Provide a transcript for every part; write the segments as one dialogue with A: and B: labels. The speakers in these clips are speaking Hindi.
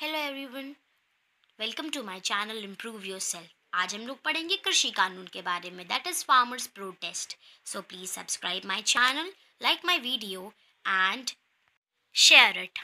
A: Hello everyone welcome to my channel improve yourself आज हम लोग पढ़ेंगे कृषि कानून के बारे में that is farmers protest so please subscribe my channel like my video and share it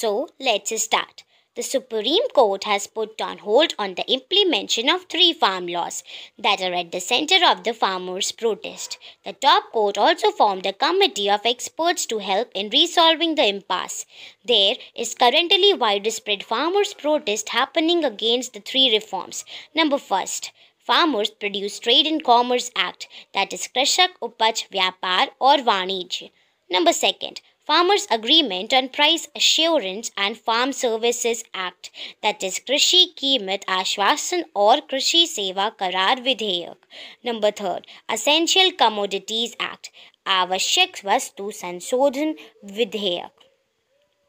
A: so let's start The Supreme Court has put on hold on the implementation of three farm laws that are at the center of the farmers' protest. The top court also formed a committee of experts to help in resolving the impasse. There is currently widespread farmers' protest happening against the three reforms. Number first, Farmers Produce Trade and Commerce Act that is Krishak upach Vyapar or Vanij. Number second, Farmers Agreement on Price Assurance and Farm Services Act that is Krishi Kimit Ashwasan or Krishi Seva Karar Vidheyak. Number 3rd Essential Commodities Act Avashyak Vastu Sansodhan Vidheyak.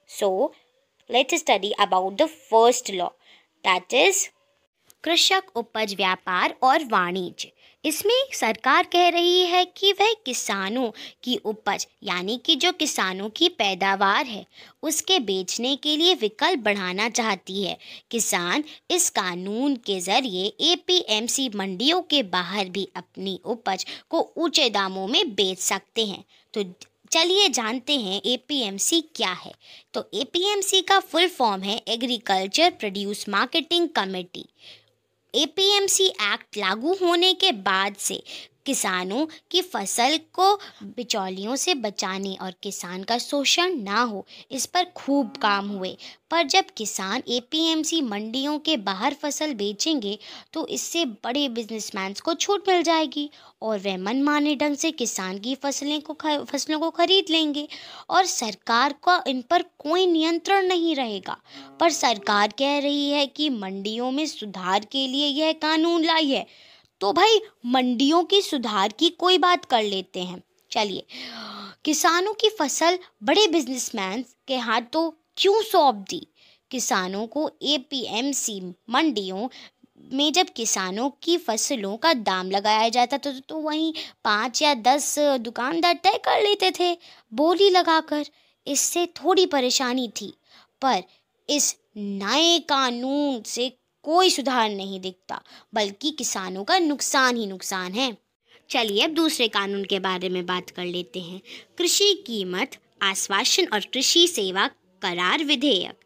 A: So let us study about the first law that is कृषक उपज व्यापार और वाणिज्य इसमें सरकार कह रही है कि वह किसानों की उपज यानी कि जो किसानों की पैदावार है उसके बेचने के लिए विकल्प बढ़ाना चाहती है किसान इस कानून के ज़रिए एपीएमसी मंडियों के बाहर भी अपनी उपज को ऊंचे दामों में बेच सकते हैं तो चलिए जानते हैं एपीएमसी क्या है तो एपीएमसी का फुल फॉर्म है agriculture produce marketing committee APMC act लागू होने के बाद से किसानों की फसल को बिचौलियों से बचाने और किसान का शोषण ना हो इस पर खूब काम हुए पर जब किसान एपीएमसी मंडियों के बाहर फसल बेचेंगे तो इससे बड़े बिजनेसमैन को छूट मिल जाएगी और वह मनमाने ढंग से किसान की फसलें को फसलों को खरीद लेंगे और सरकार का इन पर कोई नियंत्रण नहीं रहेगा पर सरकार कह रही है कि मंडियों में सुधार के लिए यह कानून लाई है तो भाई मंडियों की सुधार की कोई बात कर लेते हैं चलिए किसानों की फसल बड़े बिजनेसमैन के हाथों तो क्यों सौंप दी किसानों को एपीएमसी मंडियों में जब किसानों की फसलों का दाम लगाया जाता था तो, तो वहीं पाँच या दस दुकानदार तय कर लेते थे बोली लगाकर इससे थोड़ी परेशानी थी पर इस नए कानून से कोई सुधार नहीं दिखता बल्कि किसानों का नुकसान ही नुकसान है चलिए अब दूसरे कानून के बारे में बात कर लेते हैं कृषि कीमत आश्वासन और कृषि सेवा करार विधेयक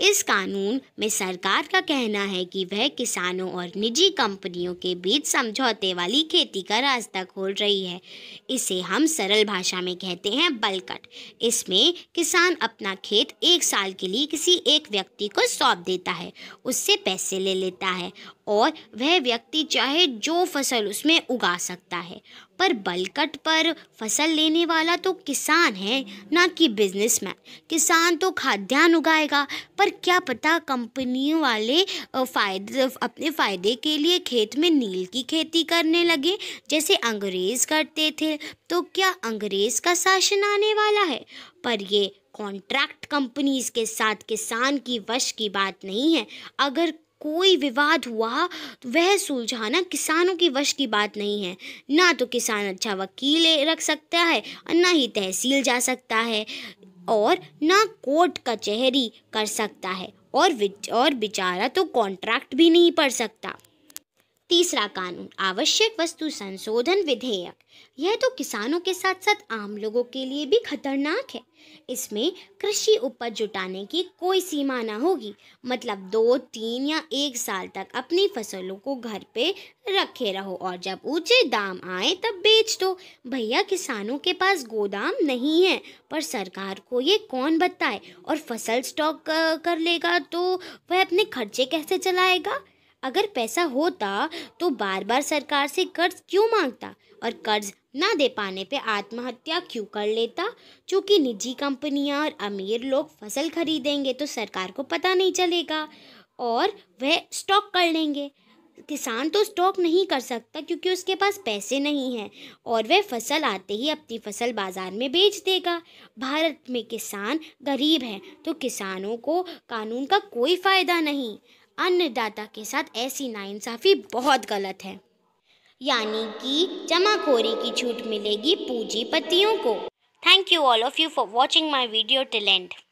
A: इस कानून में सरकार का कहना है कि वह किसानों और निजी कंपनियों के बीच समझौते वाली खेती का रास्ता खोल रही है इसे हम सरल भाषा में कहते हैं बलकट इसमें किसान अपना खेत एक साल के लिए किसी एक व्यक्ति को सौंप देता है उससे पैसे ले लेता है और वह व्यक्ति चाहे जो फसल उसमें उगा सकता है पर बलकट पर फसल लेने वाला तो किसान है ना कि बिजनेसमैन किसान तो खाद्यान्न उगाएगा पर और क्या पता कंपनी वाले फ़ायदे अपने फ़ायदे के लिए खेत में नील की खेती करने लगे जैसे अंग्रेज़ करते थे तो क्या अंग्रेज़ का शासन आने वाला है पर ये कॉन्ट्रैक्ट कंपनीज के साथ किसान की वश की बात नहीं है अगर कोई विवाद हुआ तो वह सुलझाना किसानों की वश की बात नहीं है ना तो किसान अच्छा वकील रख सकता है और ना ही तहसील जा सकता है और ना कोर्ट कचहरी कर सकता है और और बेचारा तो कॉन्ट्रैक्ट भी नहीं पढ़ सकता तीसरा कानून आवश्यक वस्तु संशोधन विधेयक यह तो किसानों के साथ साथ आम लोगों के लिए भी खतरनाक है इसमें कृषि उपज जुटाने की कोई सीमा ना होगी मतलब दो तीन या एक साल तक अपनी फसलों को घर पे रखे रहो और जब ऊंचे दाम आए तब बेच दो भैया किसानों के पास गोदाम नहीं है पर सरकार को ये कौन बताए और फसल स्टॉक कर लेगा तो वह अपने खर्चे कैसे चलाएगा अगर पैसा होता तो बार बार सरकार से कर्ज क्यों मांगता और कर्ज ना दे पाने पे आत्महत्या क्यों कर लेता चूँकि निजी कंपनियाँ और अमीर लोग फसल खरीदेंगे तो सरकार को पता नहीं चलेगा और वह स्टॉक कर लेंगे किसान तो स्टॉक नहीं कर सकता क्योंकि उसके पास पैसे नहीं हैं और वह फसल आते ही अपनी फसल बाज़ार में बेच देगा भारत में किसान गरीब हैं तो किसानों को कानून का कोई फ़ायदा नहीं अन्नदाता के साथ ऐसी नाइंसाफ़ी बहुत गलत है यानी कि जमाखोरी की छूट मिलेगी पूंजीपतियों को thank you all of you for watching my video till and